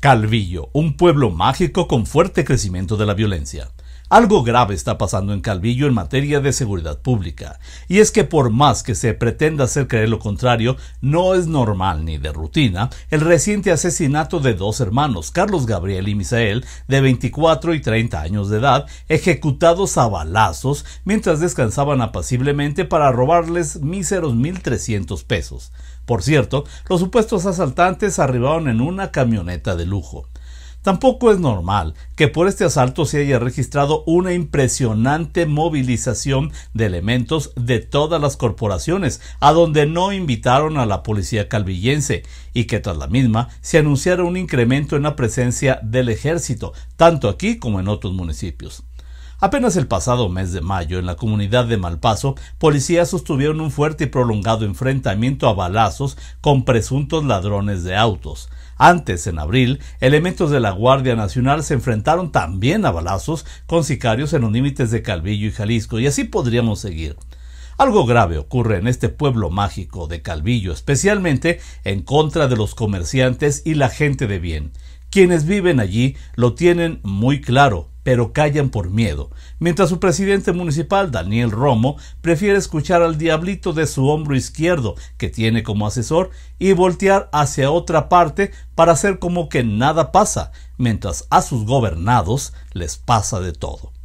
Calvillo, un pueblo mágico con fuerte crecimiento de la violencia. Algo grave está pasando en Calvillo en materia de seguridad pública, y es que por más que se pretenda hacer creer lo contrario, no es normal ni de rutina el reciente asesinato de dos hermanos, Carlos Gabriel y Misael, de 24 y 30 años de edad, ejecutados a balazos mientras descansaban apaciblemente para robarles míseros 1.300 pesos. Por cierto, los supuestos asaltantes arribaron en una camioneta de lujo. Tampoco es normal que por este asalto se haya registrado una impresionante movilización de elementos de todas las corporaciones, a donde no invitaron a la policía calvillense, y que tras la misma se anunciara un incremento en la presencia del ejército, tanto aquí como en otros municipios. Apenas el pasado mes de mayo, en la comunidad de Malpaso, policías sostuvieron un fuerte y prolongado enfrentamiento a balazos con presuntos ladrones de autos. Antes, en abril, elementos de la Guardia Nacional se enfrentaron también a balazos con sicarios en los límites de Calvillo y Jalisco, y así podríamos seguir. Algo grave ocurre en este pueblo mágico de Calvillo, especialmente en contra de los comerciantes y la gente de bien. Quienes viven allí lo tienen muy claro pero callan por miedo, mientras su presidente municipal, Daniel Romo, prefiere escuchar al diablito de su hombro izquierdo, que tiene como asesor, y voltear hacia otra parte para hacer como que nada pasa, mientras a sus gobernados les pasa de todo.